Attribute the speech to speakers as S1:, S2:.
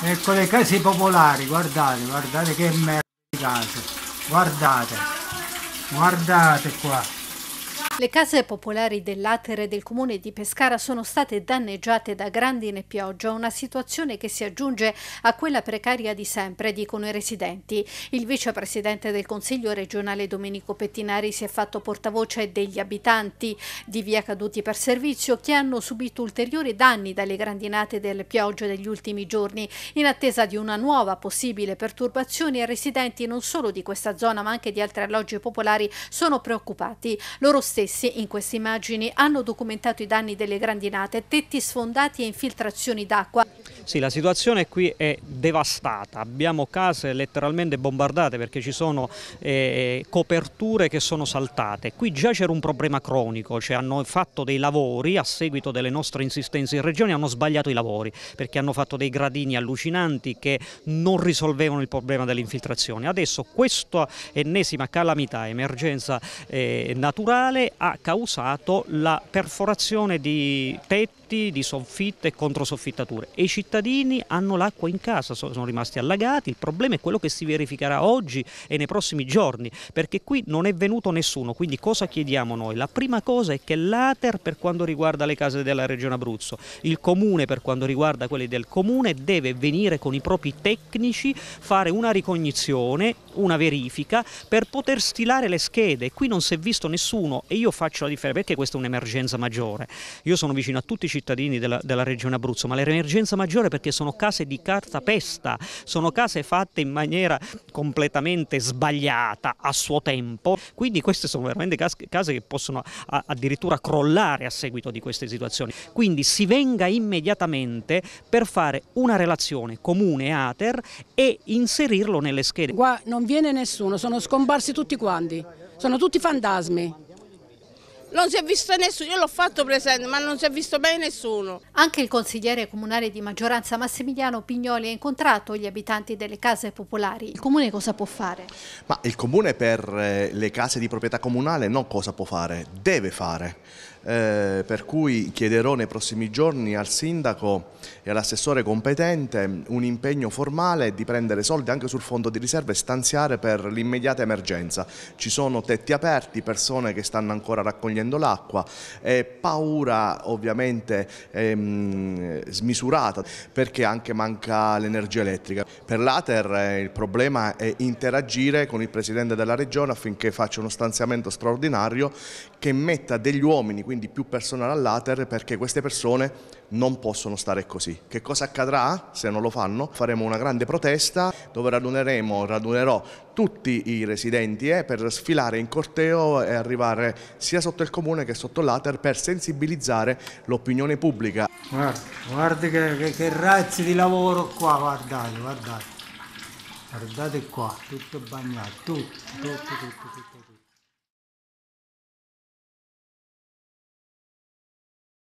S1: ecco le case popolari guardate guardate che merda di case guardate guardate qua
S2: le case popolari dell'Atere del comune di Pescara sono state danneggiate da grandine e pioggia, una situazione che si aggiunge a quella precaria di sempre, dicono i residenti. Il vicepresidente del Consiglio regionale Domenico Pettinari si è fatto portavoce degli abitanti di Via Caduti per Servizio che hanno subito ulteriori danni dalle grandinate delle piogge degli ultimi giorni, in attesa di una nuova possibile perturbazione i residenti non solo di questa zona ma anche di altre alloggi popolari sono preoccupati. Loro stessi stessi, in queste immagini, hanno documentato i danni delle grandinate, tetti sfondati e infiltrazioni d'acqua.
S1: Sì, la situazione qui è devastata, abbiamo case letteralmente bombardate perché ci sono eh, coperture che sono saltate. Qui già c'era un problema cronico, cioè hanno fatto dei lavori a seguito delle nostre insistenze in regione, hanno sbagliato i lavori perché hanno fatto dei gradini allucinanti che non risolvevano il problema dell'infiltrazione. Adesso questa ennesima calamità, emergenza eh, naturale ha causato la perforazione di petto ponti, di soffitte e controsoffittature e i cittadini hanno l'acqua in casa, sono rimasti allagati, il problema è quello che si verificherà oggi e nei prossimi giorni perché qui non è venuto nessuno, quindi cosa chiediamo noi? La prima cosa è che l'Ater per quanto riguarda le case della Regione Abruzzo, il Comune per quanto riguarda quelle del Comune deve venire con i propri tecnici, fare una ricognizione, una verifica per poter stilare le schede, qui non si è visto nessuno e io faccio la differenza perché questa è un'emergenza maggiore, io sono vicino a tutti i cittadini cittadini della, della regione Abruzzo, ma l'emergenza maggiore perché sono case di cartapesta, sono case fatte in maniera completamente sbagliata a suo tempo, quindi queste sono veramente case che possono addirittura crollare a seguito di queste situazioni. Quindi si venga immediatamente per fare una relazione comune ATER e inserirlo nelle schede. Qua non viene nessuno, sono scomparsi tutti quanti, sono tutti fantasmi.
S2: Non si è visto nessuno, io l'ho fatto presente, ma non si è visto mai nessuno. Anche il consigliere comunale di maggioranza Massimiliano Pignoli ha incontrato gli abitanti delle case popolari. Il comune cosa può fare?
S3: Ma il comune per eh, le case di proprietà comunale non cosa può fare, deve fare eh, per cui chiederò nei prossimi giorni al sindaco e all'assessore competente un impegno formale di prendere soldi anche sul fondo di riserva e stanziare per l'immediata emergenza. Ci sono tetti aperti, persone che stanno ancora raccogliendo l'acqua, eh, paura ovviamente ehm, smisurata perché anche manca l'energia elettrica. Per l'Ater eh, il problema è interagire con il Presidente della Regione affinché faccia uno stanziamento straordinario che metta degli uomini, quindi quindi più personal all'ater, perché queste persone non possono stare così. Che cosa accadrà se non lo fanno? Faremo una grande protesta dove raduneremo, radunerò tutti i residenti eh, per sfilare in corteo e arrivare sia sotto il comune che sotto l'Ater per sensibilizzare l'opinione pubblica. Guarda,
S1: guarda che, che, che, razzi di lavoro qua, guardate, guardate, guardate qua, tutto bagnato, tutto,
S3: tutto, tutto. tutto, tutto.